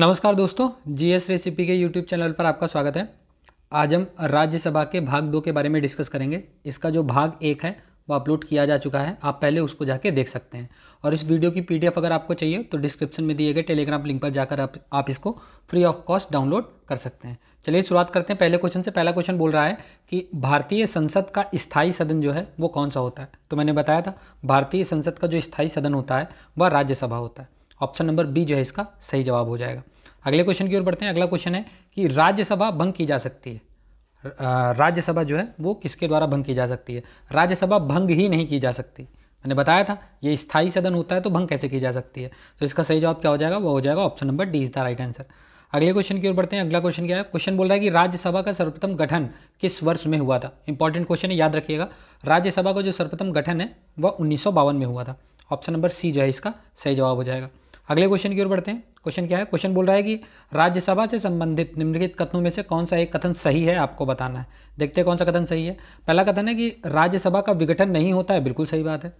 नमस्कार दोस्तों GS recipe के यूट्यूब चैनल पर आपका स्वागत है आज हम राज्यसभा के भाग दो के बारे में डिस्कस करेंगे इसका जो भाग एक है वो अपलोड किया जा चुका है आप पहले उसको जाके देख सकते हैं और इस वीडियो की पीडीएफ अगर आपको चाहिए तो डिस्क्रिप्शन में दिए गए टेलीग्राम लिंक पर जाकर आप, आप इसको फ्री ऑफ कॉस्ट डाउनलोड कर सकते हैं चलिए शुरुआत करते हैं पहले क्वेश्चन से पहला क्वेश्चन बोल रहा है कि भारतीय संसद का स्थायी सदन जो है वो कौन सा होता है तो मैंने बताया था भारतीय संसद का जो स्थायी सदन होता है वह राज्यसभा होता है ऑप्शन नंबर बी जो है इसका सही जवाब हो जाएगा अगले क्वेश्चन की ओर बढ़ते हैं अगला क्वेश्चन है कि राज्यसभा भंग की जा सकती है राज्यसभा जो है वो किसके द्वारा भंग की जा सकती है राज्यसभा भंग ही नहीं की जा सकती मैंने बताया था ये स्थायी सदन होता है तो भंग कैसे की जा सकती है तो इसका सही जवाब क्या हो जाएगा वो हो जाएगा option number D is the right answer अगले क्वेश्चन की ओर बढ़ते हैं अगला क्वेश्चन क्या है क्वेश्चन बोल रहा है कि राज्यसभा का सर्वप्रथम गठन किस वर्ष में हुआ था इंपॉर्टेंट क्वेश्चन है याद रखिएगा राज्यसभा का जो सर्वप्रथम गठन है वह उन्नीस में हुआ था ऑप्शन नंबर सी जो है इसका सही जवाब हो जाएगा अगले क्वेश्चन की ओर बढ़ते हैं क्वेश्चन क्या है क्वेश्चन बोल रहा है कि राज्यसभा से संबंधित निम्नलिखित कथनों में से कौन सा एक कथन सही है आपको बताना है देखते हैं कौन सा कथन सही है पहला कथन है कि राज्यसभा का विघटन नहीं होता है बिल्कुल सही बात है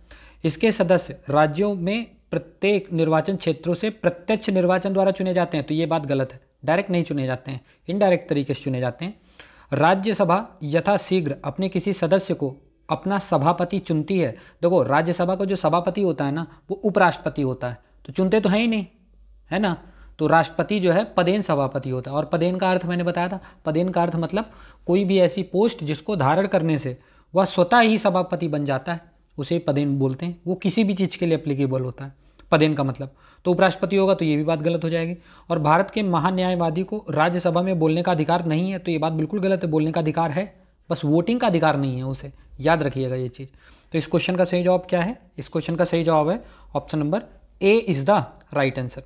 इसके सदस्य राज्यों में प्रत्येक निर्वाचन क्षेत्रों से प्रत्यक्ष निर्वाचन द्वारा चुने जाते हैं तो ये बात गलत है डायरेक्ट नहीं चुने जाते हैं इनडायरेक्ट तरीके से चुने जाते हैं राज्यसभा यथाशीघ्र अपने किसी सदस्य को अपना सभापति चुनती है देखो राज्यसभा का जो सभापति होता है ना वो उपराष्ट्रपति होता है तो चुनते तो हैं ही नहीं है ना तो राष्ट्रपति जो है पदेन सभापति होता है और पदेन का अर्थ मैंने बताया था पदेन का अर्थ मतलब कोई भी ऐसी पोस्ट जिसको धारण करने से वह स्वतः ही सभापति बन जाता है उसे पदेन बोलते हैं वो किसी भी चीज़ के लिए अप्लीकेबल होता है पदेन का मतलब तो उपराष्ट्रपति होगा तो ये भी बात गलत हो जाएगी और भारत के महान्यायवादी को राज्यसभा में बोलने का अधिकार नहीं है तो ये बात बिल्कुल गलत है बोलने का अधिकार है बस वोटिंग का अधिकार नहीं है उसे याद रखिएगा ये चीज़ तो इस क्वेश्चन का सही जवाब क्या है इस क्वेश्चन का सही जवाब है option number A is the right answer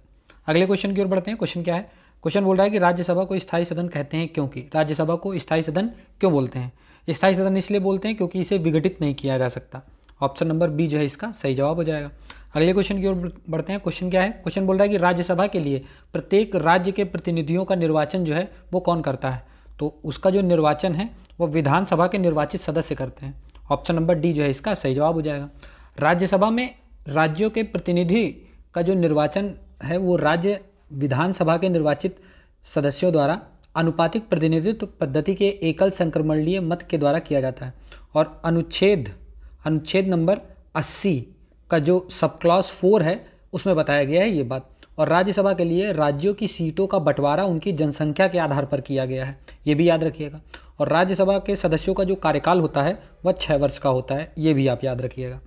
अगले क्वेश्चन की ओर बढ़ते हैं क्वेश्चन क्या है क्वेश्चन बोल रहा है कि राज्यसभा को स्थायी सदन कहते हैं क्योंकि राज्यसभा को स्थायी सदन क्यों बोलते हैं स्थायी सदन इसलिए बोलते हैं क्योंकि इसे विघटित नहीं किया जा सकता ऑप्शन नंबर बी जो है इसका सही जवाब हो जाएगा अगले क्वेश्चन की ओर बढ़ते हैं क्वेश्चन क्या है क्वेश्चन बोल रहा है कि राज्यसभा के लिए प्रत्येक राज्य के प्रतिनिधियों का निर्वाचन जो है वो कौन करता है तो उसका जो निर्वाचन है वो विधानसभा के निर्वाचित सदस्य करते हैं ऑप्शन नंबर डी जो है इसका सही जवाब हो जाएगा राज्यसभा में राज्यों के प्रतिनिधि का जो निर्वाचन है वो राज्य विधानसभा के निर्वाचित सदस्यों द्वारा अनुपातिक प्रतिनिधित्व पद्धति के एकल संक्रमणीय मत के द्वारा किया जाता है और अनुच्छेद अनुच्छेद नंबर 80 का जो सब क्लास फोर है उसमें बताया गया है ये बात और राज्यसभा के लिए राज्यों की सीटों का बंटवारा उनकी जनसंख्या के आधार पर किया गया है ये भी याद रखिएगा और राज्यसभा के सदस्यों का जो कार्यकाल होता है वह छः वर्ष का होता है ये भी आप याद रखिएगा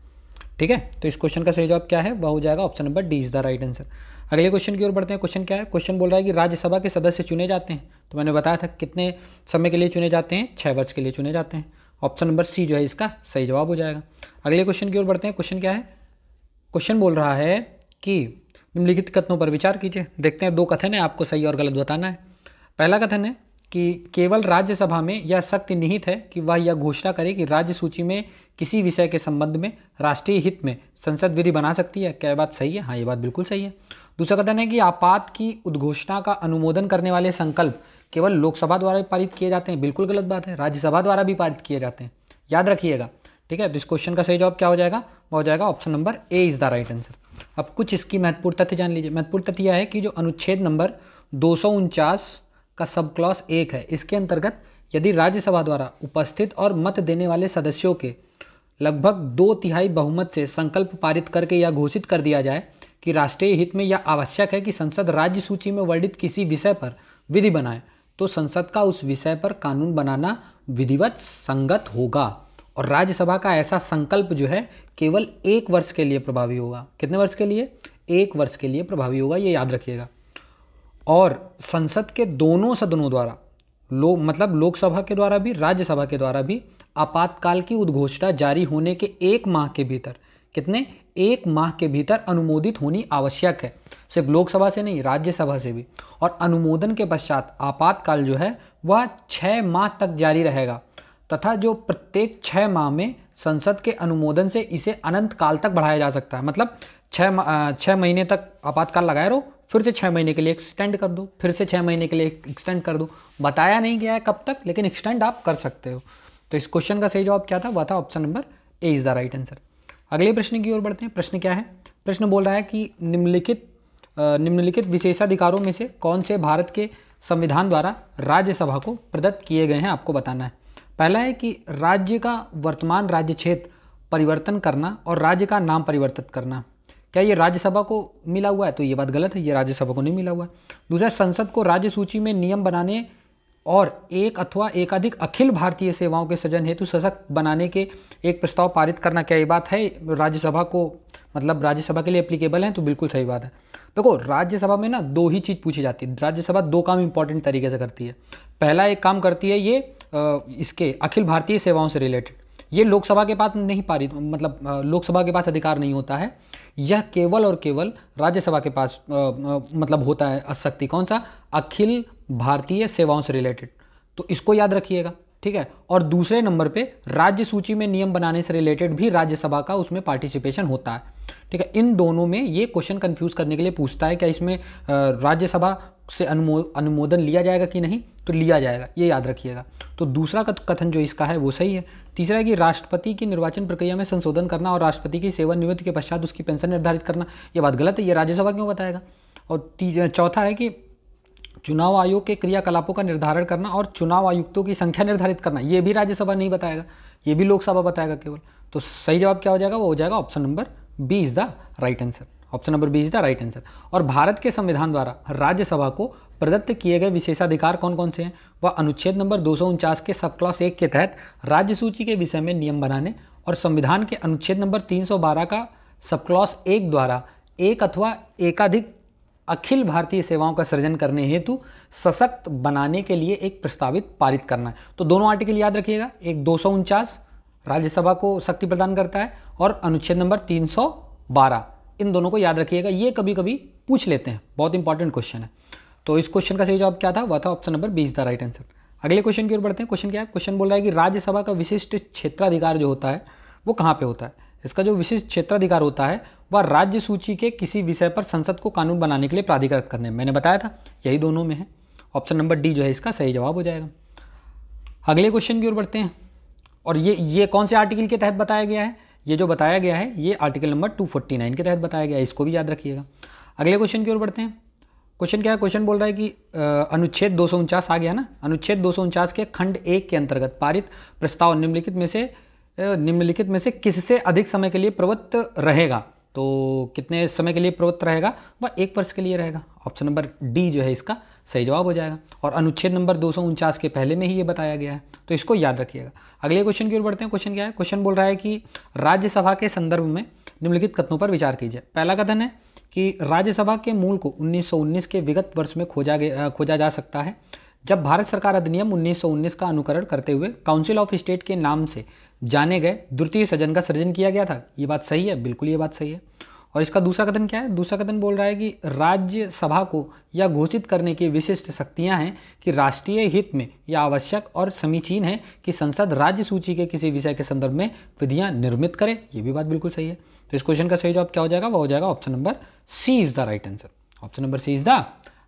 ठीक है तो इस क्वेश्चन का सही जवाब क्या है वह हो जाएगा option number D is the right answer अगले क्वेश्चन की ओर बढ़ते हैं क्वेश्चन क्या है क्वेश्चन बोल रहा है कि राज्यसभा के सदस्य चुने जाते हैं तो मैंने बताया था कितने समय के लिए चुने जाते हैं छः वर्ष के लिए चुने जाते हैं ऑप्शन नंबर सी जो है इसका सही जवाब हो जाएगा अगले क्वेश्चन की ओर बढ़ते हैं क्वेश्चन क्या है क्वेश्चन बोल रहा है कि निम्नलिखित कथनों पर विचार कीजिए देखते हैं दो कथन है आपको सही और गलत बताना है पहला कथन है कि केवल राज्यसभा में यह शक्ति निहित है कि वह यह घोषणा करे कि राज्य सूची में किसी विषय के संबंध में राष्ट्रीय हित में संसद विधि बना सकती है क्या बात सही है हाँ ये बात बिल्कुल सही है दूसरा कथन है कि आपात की उद्घोषणा का अनुमोदन करने वाले संकल्प केवल लोकसभा द्वारा पारित किए जाते हैं बिल्कुल गलत बात है राज्यसभा द्वारा भी पारित किए जाते हैं याद रखिएगा ठीक है तो इस क्वेश्चन का सही जवाब क्या हो जाएगा वो हो जाएगा option number A is the right answer अब कुछ इसकी महत्वपूर्ण तथ्य जान लीजिए महत्वपूर्ण तथ्य यह है कि जो अनुच्छेद नंबर दो का सब क्लॉस एक है इसके अंतर्गत यदि राज्यसभा द्वारा उपस्थित और मत देने वाले सदस्यों के लगभग दो तिहाई बहुमत से संकल्प पारित करके यह घोषित कर दिया जाए कि राष्ट्रीय हित में यह आवश्यक है कि संसद राज्य सूची में वर्णित किसी विषय पर विधि बनाए तो संसद का उस विषय पर कानून बनाना विधिवत संगत होगा और राज्यसभा का ऐसा संकल्प जो है केवल एक वर्ष के लिए प्रभावी होगा कितने वर्ष के लिए एक वर्ष के लिए प्रभावी होगा ये याद रखिएगा और संसद के दोनों सदनों द्वारा लोग मतलब लोकसभा के द्वारा भी राज्यसभा के द्वारा भी आपातकाल की उद्घोषणा जारी होने के एक माह के भीतर कितने एक माह के भीतर अनुमोदित होनी आवश्यक है सिर्फ लोकसभा से नहीं राज्यसभा से भी और अनुमोदन के पश्चात आपातकाल जो है वह छः माह तक जारी रहेगा तथा जो प्रत्येक छः माह में संसद के अनुमोदन से इसे अनंत काल तक बढ़ाया जा सकता है मतलब छः छः महीने तक आपातकाल लगाए रहो फिर से छः महीने के लिए एक्सटेंड कर दो फिर से छः महीने के लिए एक्सटेंड कर दो बताया नहीं गया है कब तक लेकिन एक्सटेंड आप कर सकते हो तो इस क्वेश्चन का सही जवाब क्या था वह था option number A is the right answer अगले प्रश्न की ओर बढ़ते हैं प्रश्न क्या है प्रश्न बोल रहा है कि निम्नलिखित निम्नलिखित विशेषाधिकारों में से कौन से भारत के संविधान द्वारा राज्यसभा को प्रदत्त किए गए हैं आपको बताना है पहला है कि राज्य का वर्तमान राज्य क्षेत्र परिवर्तन करना और राज्य का नाम परिवर्तित करना क्या ये राज्यसभा को मिला हुआ है तो ये बात गलत है ये राज्यसभा को नहीं मिला हुआ है दूसरा संसद को राज्य सूची में नियम बनाने और एक अथवा एकाधिक अखिल भारतीय सेवाओं के सृजन हेतु सशक्त बनाने के एक प्रस्ताव पारित करना क्या ये बात है राज्यसभा को मतलब राज्यसभा के लिए एप्लीकेबल है तो बिल्कुल सही बात है देखो तो राज्यसभा में ना दो ही चीज़ पूछी जाती है राज्यसभा दो काम इंपॉर्टेंट तरीके से करती है पहला एक काम करती है ये इसके अखिल भारतीय सेवाओं से रिलेटेड ये लोकसभा के पास नहीं पारित मतलब लोकसभा के पास अधिकार नहीं होता है यह केवल और केवल राज्यसभा के पास मतलब होता है अशक्ति कौन सा अखिल भारतीय सेवाओं से रिलेटेड तो इसको याद रखिएगा ठीक है और दूसरे नंबर पे राज्य सूची में नियम बनाने से रिलेटेड भी राज्यसभा का उसमें पार्टिसिपेशन होता है ठीक है इन दोनों में ये क्वेश्चन कंफ्यूज करने के लिए पूछता है क्या इसमें राज्यसभा से अनुमो अनुमोदन लिया जाएगा कि नहीं तो लिया जाएगा ये याद रखिएगा तो दूसरा कथन जो इसका है वो सही है तीसरा है कि राष्ट्रपति की निर्वाचन प्रक्रिया में संशोधन करना और राष्ट्रपति की सेवानिवृत्ति के पश्चात उसकी पेंशन निर्धारित करना ये बात गलत है ये राज्यसभा क्यों बताएगा और चौथा है कि चुनाव आयोग के क्रियाकलापों का निर्धारण करना और चुनाव आयुक्तों की संख्या निर्धारित करना ये भी राज्यसभा नहीं बताएगा ये भी लोकसभा बताएगा केवल तो सही जवाब क्या हो जाएगा वो हो जाएगा option number B is the right answer option number B is the right answer और भारत के संविधान द्वारा राज्यसभा को प्रदत्त किए गए विशेषाधिकार कौन कौन से हैं वह अनुच्छेद नंबर दो के सब क्लास एक के तहत राज्य सूची के विषय में नियम बनाने और संविधान के अनुच्छेद नंबर 312 का सब क्लास एक द्वारा एक अथवा एकाधिक अखिल भारतीय सेवाओं का सृजन करने हेतु सशक्त बनाने के लिए एक प्रस्तावित पारित करना है तो दोनों आर्टिकल याद रखिएगा एक दो सौ उनचास राज्यसभा को शक्ति प्रदान करता है और अनुच्छेद नंबर 312 इन दोनों को याद रखिएगा ये कभी कभी पूछ लेते हैं बहुत इंपॉर्टेंट क्वेश्चन है तो इस क्वेश्चन का सही जवाब क्या था वह था option number B is the right answer अगले क्वेश्चन की ओर बढ़ते हैं क्वेश्चन क्या है क्वेश्चन बोल रहा है कि राज्यसभा का विशिष्ट क्षेत्राधिकार जो होता है वो कहाँ पे होता है इसका जो विशिष्ट क्षेत्राधिकार होता है वह राज्य सूची के किसी विषय पर संसद को कानून बनाने के लिए प्राधिकृत करने मैंने बताया था यही दोनों में है ऑप्शन नंबर डी जो है इसका सही जवाब हो जाएगा अगले क्वेश्चन की ओर बढ़ते हैं और ये ये कौन से आर्टिकल के तहत बताया गया है ये जो बताया गया है ये आर्टिकल नंबर 249 के तहत बताया गया है इसको भी याद रखिएगा अगले क्वेश्चन की ओर बढ़ते हैं क्वेश्चन क्या है क्वेश्चन बोल रहा है कि अनुच्छेद दो आ गया ना अनुच्छेद दो के खंड एक के अंतर्गत पारित प्रस्ताव निम्नलिखित में से निम्नलिखित में से किससे अधिक समय के लिए प्रवृत्त रहेगा तो कितने समय के लिए प्रवृत्त रहेगा वह एक वर्ष के लिए रहेगा ऑप्शन नंबर डी जो है इसका सही जवाब हो जाएगा और अनुच्छेद नंबर दो के पहले में ही ये बताया गया है तो इसको याद रखिएगा अगले क्वेश्चन की ओर बढ़ते हैं क्वेश्चन क्या है क्वेश्चन बोल रहा है कि राज्यसभा के संदर्भ में निम्नलिखित कथनों पर विचार कीजिए पहला कथन है कि राज्यसभा के मूल को 1919 के विगत वर्ष में खोजा गया खोजा जा सकता है जब भारत सरकार अधिनियम 1919 का अनुकरण करते हुए काउंसिल ऑफ स्टेट के नाम से जाने गए द्वितीय सजन का सृजन किया गया था ये बात सही है बिल्कुल ये बात सही है और इसका दूसरा कथन क्या है दूसरा कथन बोल रहा है कि राज्य सभा को यह घोषित करने की विशिष्ट शक्तियां हैं कि राष्ट्रीय हित में यह आवश्यक और समीचीन है कि संसद राज्य सूची के किसी विषय के संदर्भ में विधियां निर्मित करे ये भी बात बिल्कुल सही है तो इस क्वेश्चन का सही जवाब क्या हो जाएगा वह हो जाएगा option number C is the right answer option number C is the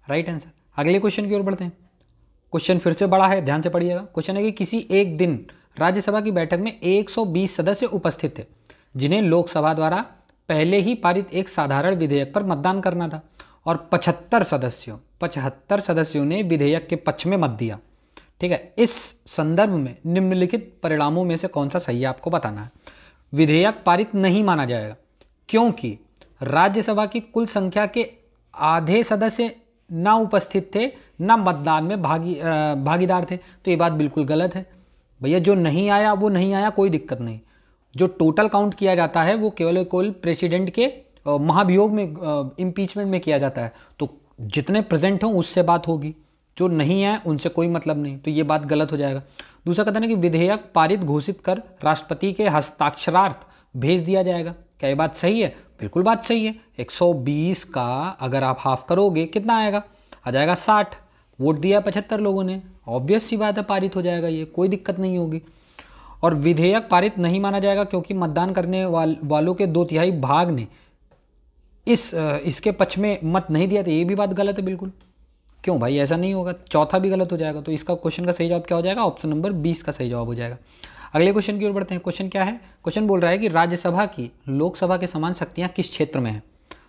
right answer अगले क्वेश्चन की ओर बढ़ते हैं क्वेश्चन फिर से बड़ा है ध्यान से पढ़िएगा क्वेश्चन है कि किसी एक दिन राज्यसभा की बैठक में 120 सदस्य उपस्थित थे जिन्हें लोकसभा द्वारा पहले ही पारित एक साधारण विधेयक पर मतदान करना था और 75 सदस्यों 75 सदस्यों ने विधेयक के पक्ष में मत दिया ठीक है इस संदर्भ में निम्नलिखित परिणामों में से कौन सा सही आपको बताना है विधेयक पारित नहीं माना जाएगा क्योंकि राज्यसभा की कुल संख्या के आधे सदस्य ना उपस्थित थे ना मतदान में भागी भागीदार थे तो ये बात बिल्कुल गलत है भैया जो नहीं आया वो नहीं आया कोई दिक्कत नहीं जो टोटल काउंट किया जाता है वो केवल केवल प्रेसिडेंट के महाभियोग में इम्पीचमेंट में किया जाता है तो जितने प्रेजेंट हों उससे बात होगी जो नहीं है उनसे कोई मतलब नहीं तो ये बात गलत हो जाएगा दूसरा कहते हैं कि विधेयक पारित घोषित कर राष्ट्रपति के हस्ताक्षरार्थ भेज दिया जाएगा क्या ये बात सही है बिल्कुल बात सही है 120 का अगर आप हाफ करोगे कितना आएगा आ जाएगा वोट दिया पचहत्तर लोगों ने ऑब्वियस सी बात है पारित हो जाएगा ये कोई दिक्कत नहीं होगी और विधेयक पारित नहीं माना जाएगा क्योंकि मतदान करने वाल वालों के दो तिहाई भाग ने इस इसके पक्ष में मत नहीं दिया था तो ये भी बात गलत है बिल्कुल क्यों भाई ऐसा नहीं होगा चौथा भी गलत हो जाएगा तो इसका क्वेश्चन का सही जवाब क्या हो जाएगा ऑप्शन नंबर बीस का सही जवाब हो जाएगा अगले क्वेश्चन की ओर बढ़ते हैं क्वेश्चन क्या है क्वेश्चन बोल रहा है कि राज्यसभा की लोकसभा के समान शक्तियाँ किस क्षेत्र में हैं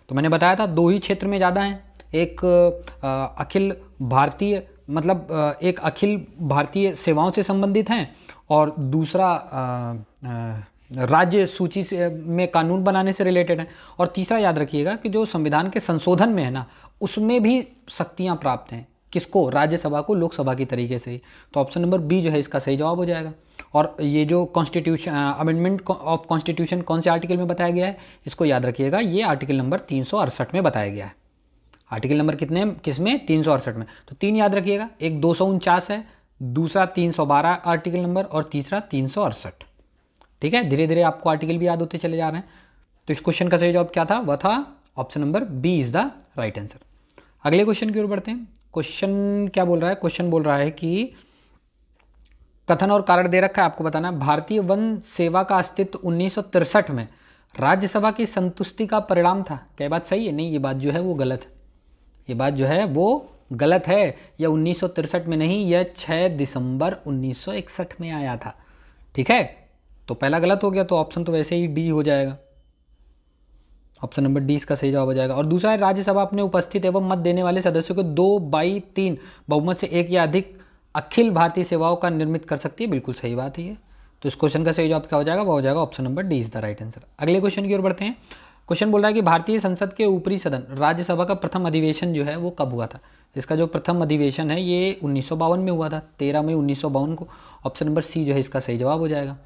तो मैंने बताया था दो ही क्षेत्र में ज़्यादा हैं एक अखिल भारतीय मतलब एक अखिल भारतीय सेवाओं से संबंधित हैं और दूसरा राज्य सूची से में कानून बनाने से रिलेटेड हैं और तीसरा याद रखिएगा कि जो संविधान के संशोधन में है ना उसमें भी शक्तियाँ प्राप्त हैं किसको राज्यसभा को लोकसभा की तरीके से तो ऑप्शन नंबर बी जो है इसका सही जवाब हो जाएगा और ये जो कॉन्स्टिट्यूशन अमेंडमेंट ऑफ कॉन्स्टिट्यूशन कौन से आर्टिकल में बताया गया है इसको याद रखिएगा ये आर्टिकल नंबर तीन में बताया गया है आर्टिकल नंबर कितने किस में तीन सौ अड़सठ में तो तीन याद रखिएगा एक दो सौ उनचास है दूसरा तीन सौ बारह आर्टिकल नंबर और तीसरा तीन सौ अड़सठ ठीक है धीरे धीरे आपको आर्टिकल भी याद होते चले जा रहे हैं तो इस क्वेश्चन का सही जवाब क्या था वह था option number B is the right answer अगले क्वेश्चन की ओर बढ़ते हैं क्वेश्चन क्या बोल रहा है क्वेश्चन बोल रहा है कि कथन और कारण दे रखा है आपको बताना भारतीय वन सेवा का अस्तित्व उन्नीस में राज्यसभा की संतुष्टि का परिणाम था क्या बात सही है नहीं ये बात जो है वो गलत है ये बात जो है वो गलत है यह उन्नीस में नहीं यह 6 दिसंबर 1961 में आया था ठीक है तो पहला गलत हो गया तो ऑप्शन तो वैसे ही डी हो जाएगा ऑप्शन नंबर डी इसका सही जवाब हो जाएगा और दूसरा है राज्यसभा अपने उपस्थित एवं मत देने वाले सदस्यों को दो बाई तीन बहुमत से एक या अधिक अखिल भारतीय सेवाओं का निर्मित कर सकती है बिल्कुल सही बात है तो इस क्वेश्चन का सही जवाब क्या हो जाएगा वह हो जाएगा option number D is the right answer अगले क्वेश्चन की ओर बढ़ते हैं क्वेश्चन बोल रहा है कि भारतीय संसद के ऊपरी सदन राज्यसभा का प्रथम अधिवेशन जो है वो कब हुआ था इसका जो प्रथम अधिवेशन है ये उन्नीस में हुआ था तेरह मई उन्नीस को ऑप्शन नंबर सी जो है इसका सही जवाब हो जाएगा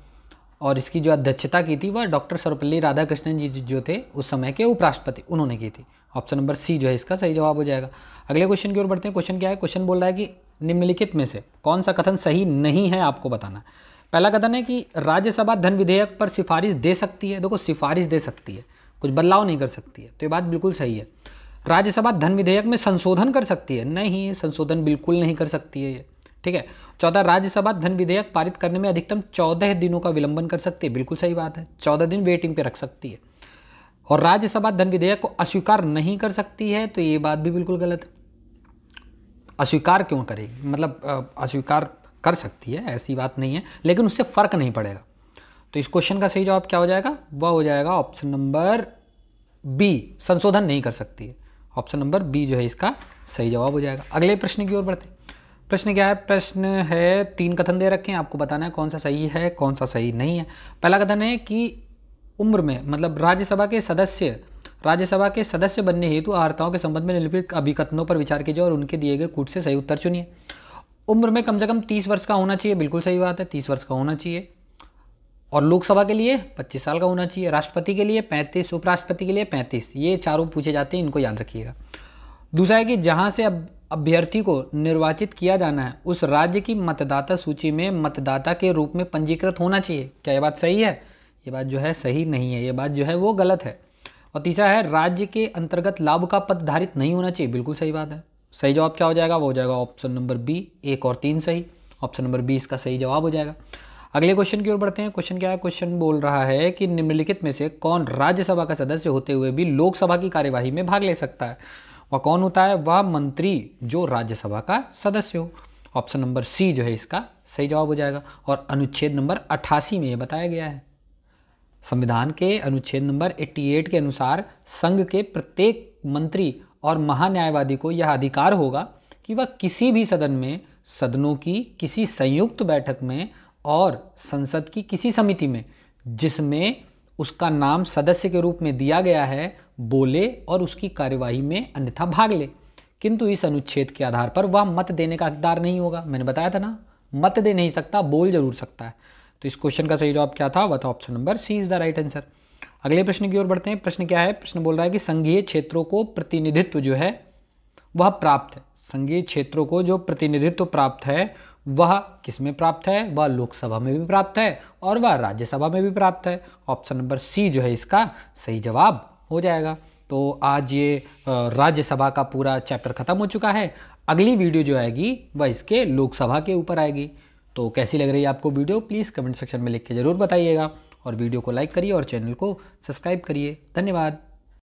और इसकी जो अध्यक्षता की थी वह डॉक्टर सर्वपल्ली राधाकृष्णन जी जो थे उस समय के उपराष्ट्रपति उन्होंने की थी ऑप्शन नंबर सी जो है इसका सही जवाब हो जाएगा अगले क्वेश्चन की ओर बढ़ते हैं क्वेश्चन क्या है क्वेश्चन बोल रहा है कि निम्नलिखित में से कौन सा कथन सही नहीं है आपको बताना पहला कथन है कि राज्यसभा धन विधेयक पर सिफारिश दे सकती है देखो सिफारिश दे सकती है कुछ बदलाव नहीं कर सकती है तो ये बात बिल्कुल सही है राज्यसभा धन विधेयक में संशोधन कर सकती है नहीं संशोधन बिल्कुल नहीं कर सकती है ये ठीक है चौथा राज्यसभा धन विधेयक पारित करने में अधिकतम चौदह दिनों का विलंबन कर सकती है बिल्कुल सही बात है चौदह दिन वेटिंग पे रख सकती है और राज्यसभा धन विधेयक को अस्वीकार नहीं कर सकती है तो ये बात भी बिल्कुल गलत है अस्वीकार क्यों करेगी मतलब अस्वीकार कर सकती है ऐसी बात नहीं है लेकिन उससे फ़र्क नहीं पड़ेगा तो इस क्वेश्चन का सही जवाब क्या हो जाएगा वह हो जाएगा ऑप्शन नंबर बी संशोधन नहीं कर सकती है ऑप्शन नंबर बी जो है इसका सही जवाब हो जाएगा अगले प्रश्न की ओर बढ़ते प्रश्न क्या है प्रश्न है तीन कथन दे रखे हैं आपको बताना है कौन सा सही है कौन सा सही नहीं है पहला कथन है कि उम्र में मतलब राज्यसभा के सदस्य राज्यसभा के सदस्य बनने हेतु आर्ताओं के संबंध में निरूपित अभिकथनों पर विचार कीजिए और उनके दिए गए कूट से सही उत्तर चुनिए उम्र में कम से कम तीस वर्ष का होना चाहिए बिल्कुल सही बात है तीस वर्ष का होना चाहिए और लोकसभा के लिए 25 साल का होना चाहिए राष्ट्रपति के लिए 35 उपराष्ट्रपति के लिए 35 ये चारों पूछे जाते हैं इनको याद रखिएगा दूसरा है कि जहां से अब अभ्यर्थी को निर्वाचित किया जाना है उस राज्य की मतदाता सूची में मतदाता के रूप में पंजीकृत होना चाहिए क्या ये बात सही है ये बात जो है सही नहीं है ये बात जो है वो गलत है और तीसरा है राज्य के अंतर्गत लाभ का पद धारित नहीं होना चाहिए बिल्कुल सही बात है सही जवाब क्या हो जाएगा वो हो जाएगा ऑप्शन नंबर बी एक और तीन सही ऑप्शन नंबर बी इसका सही जवाब हो जाएगा अगले क्वेश्चन की ओर बढ़ते हैं क्वेश्चन क्या है क्वेश्चन बोल रहा है कि निम्नलिखित में से कौन राज्यसभा का सदस्य होते हुए भी लोकसभा की कार्यवाही में भाग ले सकता है वह कौन होता है वह मंत्री जो राज्यसभा का सदस्य हो ऑप्शन नंबर सी जो है इसका सही जवाब हो जाएगा और अनुच्छेद नंबर अट्ठासी में यह बताया गया है संविधान के अनुच्छेद नंबर 88 के अनुसार संघ के प्रत्येक मंत्री और महान्यायवादी को यह अधिकार होगा कि वह किसी भी सदन में सदनों की किसी संयुक्त बैठक में और संसद की किसी समिति में जिसमें उसका नाम सदस्य के रूप में दिया गया है बोले और उसकी कार्यवाही में अन्यथा भाग ले किंतु इस अनुच्छेद के आधार पर वह मत देने का हकदार नहीं होगा मैंने बताया था ना मत दे नहीं सकता बोल जरूर सकता है तो इस क्वेश्चन का सही जवाब क्या था वह था option number C is the right answer अगले प्रश्न की ओर बढ़ते हैं प्रश्न क्या है प्रश्न बोल रहा है कि संघीय क्षेत्रों को प्रतिनिधित्व जो है वह प्राप्त है संघीय क्षेत्रों को जो प्रतिनिधित्व प्राप्त है वह किस में प्राप्त है वह लोकसभा में भी प्राप्त है और वह राज्यसभा में भी प्राप्त है ऑप्शन नंबर सी जो है इसका सही जवाब हो जाएगा तो आज ये राज्यसभा का पूरा चैप्टर ख़त्म हो चुका है अगली वीडियो जो आएगी वह इसके लोकसभा के ऊपर आएगी तो कैसी लग रही है आपको वीडियो प्लीज़ कमेंट सेक्शन में लिख के ज़रूर बताइएगा और वीडियो को लाइक करिए और चैनल को सब्सक्राइब करिए धन्यवाद